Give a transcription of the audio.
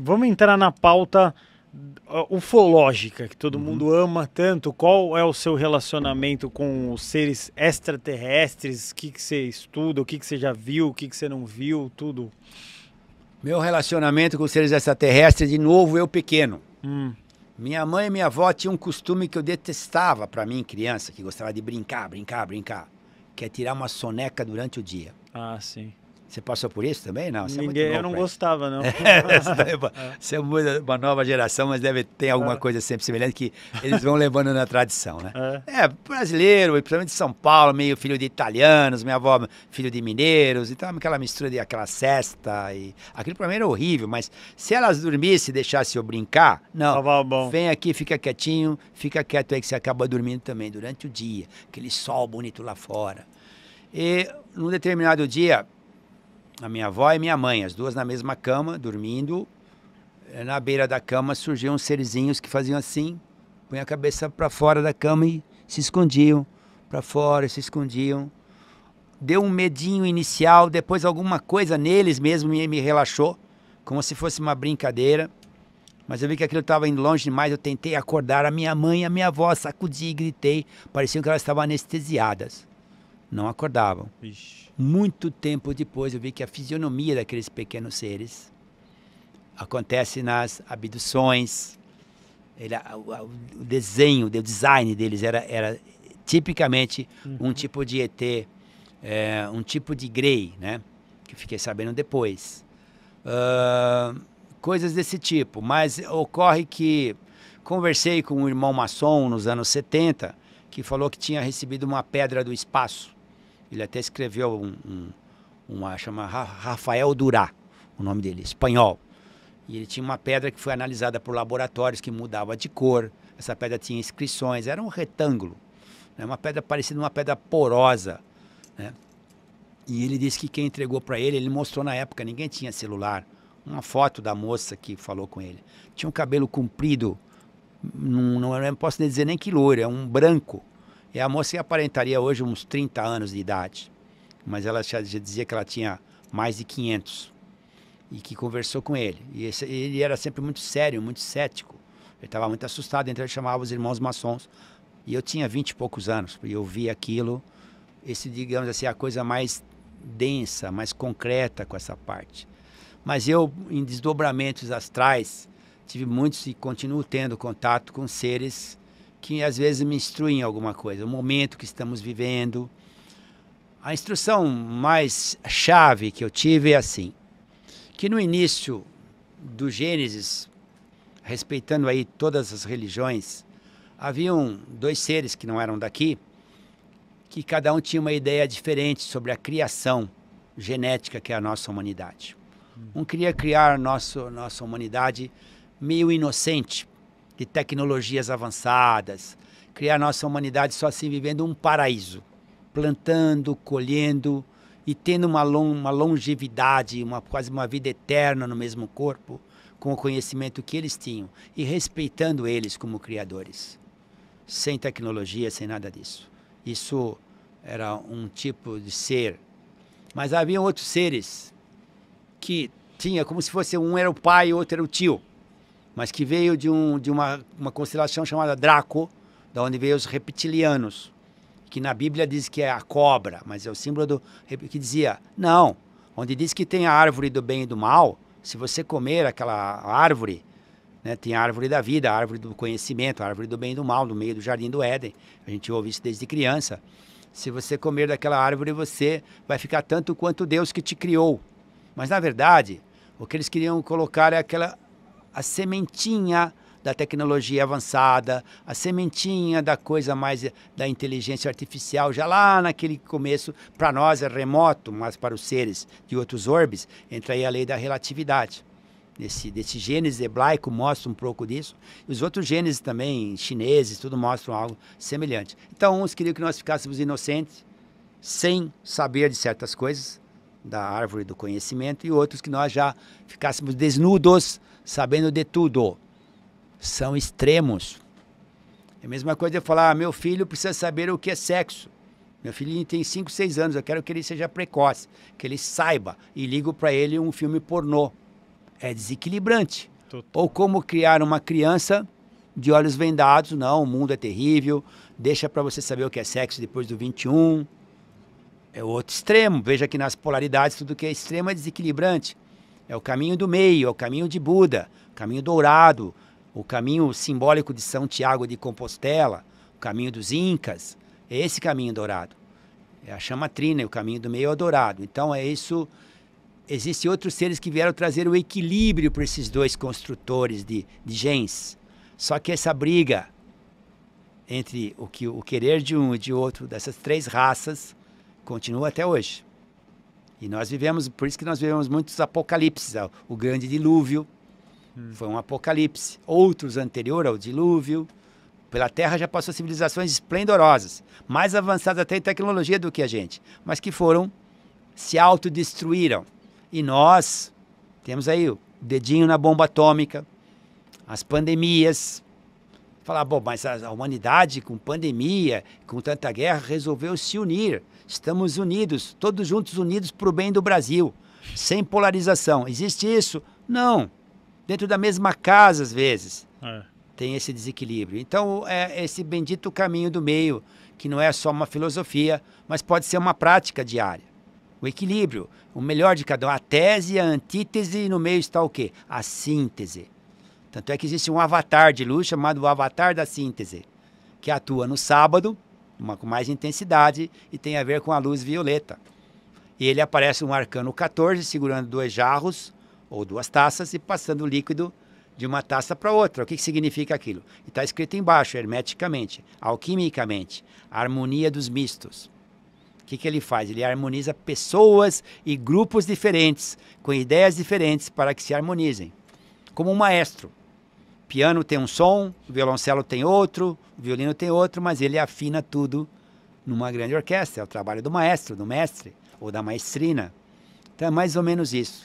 Vamos entrar na pauta uh, ufológica que todo uhum. mundo ama tanto. Qual é o seu relacionamento com os seres extraterrestres? O que, que você estuda? O que, que você já viu? O que, que você não viu? Tudo. Meu relacionamento com os seres extraterrestres, de novo, eu pequeno. Hum. Minha mãe e minha avó tinham um costume que eu detestava para mim, criança, que gostava de brincar, brincar, brincar. Que é tirar uma soneca durante o dia. Ah, sim. Você passou por isso também? Não, é Ninguém, é novo, eu não né? gostava, não. É. você é uma nova geração, mas deve ter alguma é. coisa sempre semelhante que eles vão levando na tradição, né? É. é, brasileiro, principalmente de São Paulo, meio filho de italianos, minha avó filho de mineiros, então aquela mistura de aquela cesta e... Aquilo pra mim era horrível, mas se elas dormissem e deixassem eu brincar, não, vem aqui, fica quietinho, fica quieto aí que você acaba dormindo também durante o dia, aquele sol bonito lá fora. E num determinado dia a minha avó e minha mãe, as duas na mesma cama, dormindo. Eh, na beira da cama surgiam uns serzinhos que faziam assim, punham a cabeça para fora da cama e se escondiam para fora, se escondiam. Deu um medinho inicial, depois alguma coisa neles mesmo me, me relaxou, como se fosse uma brincadeira. Mas eu vi que aquilo estava indo longe demais, eu tentei acordar a minha mãe e a minha avó, sacudi e gritei. Pareciam que elas estavam anestesiadas não acordavam. Ixi. Muito tempo depois eu vi que a fisionomia daqueles pequenos seres acontece nas abduções. Ele, o, desenho, o design deles era, era tipicamente uhum. um tipo de ET, é, eh, um tipo de Grey, né? Que fiquei sabendo depois. Uh, coisas desse tipo. Mas ocorre que conversei com um irmão maçom nos anos 70 que falou que tinha recebido uma pedra do espaço ele até escreveu um, um uma chama Rafael Durá, o nome dele, espanhol. E ele tinha uma pedra que foi analisada por laboratórios que mudava de cor. Essa pedra tinha inscrições, era um retângulo, né? uma pedra parecida uma pedra porosa, né? E ele disse que quem entregou para ele, ele mostrou na época, ninguém tinha celular, uma foto da moça que falou com ele. Tinha um cabelo comprido, não, não, não posso nem dizer nem que loiro, é um branco, e a moça aparentaria hoje uns 30 anos de idade, mas ela já, dizia que ela tinha mais de 500 e que conversou com ele. E esse, ele era sempre muito sério, muito cético. Ele estava muito assustado, então ele chamava os irmãos maçons. E eu tinha 20 e poucos anos, e eu vi aquilo, esse, digamos assim, a coisa mais densa, mais concreta com essa parte. Mas eu, em desdobramentos astrais, tive muitos e continuo tendo contato com seres que às vezes me instruem em alguma coisa, o momento que estamos vivendo. A instrução mais chave que eu tive é assim, que no início do Gênesis, respeitando aí todas as religiões, haviam dois seres que não eram daqui, que cada um tinha uma ideia diferente sobre a criação genética que é a nossa humanidade. Hum. Um queria criar nosso, nossa humanidade meio inocente, de tecnologias avançadas, criar nossa humanidade só assim vivendo um paraíso, plantando, colhendo e tendo uma, long, uma longevidade, uma, quase uma vida eterna no mesmo corpo, com o conhecimento que eles tinham e respeitando eles como criadores, sem tecnologia, sem nada disso. Isso era um tipo de ser. Mas havia outros seres que tinha como se fosse um era o pai e outro era o tio mas que veio de, um, de uma, uma constelação chamada Draco, da onde veio os reptilianos, que na Bíblia diz que é a cobra, mas é o símbolo do que dizia, não, onde diz que tem a árvore do bem e do mal, se você comer aquela árvore, né, tem a árvore da vida, a árvore do conhecimento, a árvore do bem e do mal, no meio do jardim do Éden. A gente ouve isso desde criança. Se você comer daquela árvore, você vai ficar tanto quanto Deus que te criou. Mas na verdade, o que eles queriam colocar é aquela a sementinha da tecnologia avançada, a sementinha da coisa mais da inteligência artificial, já lá naquele começo, para nós é remoto, mas para os seres de outros orbes, entra aí a lei da relatividade. Nesse, desse gênese hebraico mostra um pouco disso. Os outros gêneses também, chineses, tudo mostram algo semelhante. Então, uns queriam que nós ficássemos inocentes, sem saber de certas coisas da árvore do conhecimento, e outros que nós já ficássemos desnudos sabendo de tudo. São extremos. É a mesma coisa eu falar, ah, meu filho precisa saber o que é sexo. Meu filho tem 5, 6 anos, eu quero que ele seja precoce, que ele saiba, e ligo para ele um filme pornô. É desequilibrante. Ou como criar uma criança de olhos vendados, não, o mundo é terrível, deixa para você saber o que é sexo depois do 21. É outro extremo. Veja que nas polaridades tudo que é extremo é desequilibrante. É o caminho do meio, é o caminho de Buda, o caminho dourado, o caminho simbólico de São Tiago de Compostela, o caminho dos Incas. É esse caminho dourado. É a chama trina, o caminho do meio é o dourado. Então é isso. Existem outros seres que vieram trazer o equilíbrio para esses dois construtores de, de gens. Só que essa briga entre o, que, o querer de um e de outro, dessas três raças, continua até hoje. E nós vivemos, por isso que nós vivemos muitos apocalipses. O grande dilúvio hum. foi um apocalipse. Outros anterior ao dilúvio. Pela Terra já passou civilizações esplendorosas, mais avançadas até em tecnologia do que a gente, mas que foram, se autodestruíram. E nós temos aí o dedinho na bomba atômica, as pandemias, falar, bom, mas a, humanidade com pandemia, com tanta guerra, resolveu se unir. Estamos unidos, todos juntos unidos para o bem do Brasil, sem polarização. Existe isso? Não. Dentro da mesma casa, às vezes, é. tem esse desequilíbrio. Então, é esse bendito caminho do meio, que não é só uma filosofia, mas pode ser uma prática diária. O equilíbrio, o melhor de cada um. A tese, a antítese, e no meio está o quê? A síntese. Tanto é que existe um avatar de luz chamado o avatar da síntese, que atua no sábado, uma, com mais intensidade, e tem a ver com a luz violeta. E ele aparece um arcano 14 segurando dois jarros ou duas taças e passando o líquido de uma taça para outra. O que, que significa aquilo? está escrito embaixo, hermeticamente, alquimicamente, harmonia dos mistos. O que, que ele faz? Ele harmoniza pessoas e grupos diferentes, com ideias diferentes para que se harmonizem. Como um maestro piano tem um som, o violoncelo tem outro, o violino tem outro, mas ele afina tudo numa grande orquestra. É o trabalho do maestro, do mestre ou da maestrina. Então é mais ou menos isso.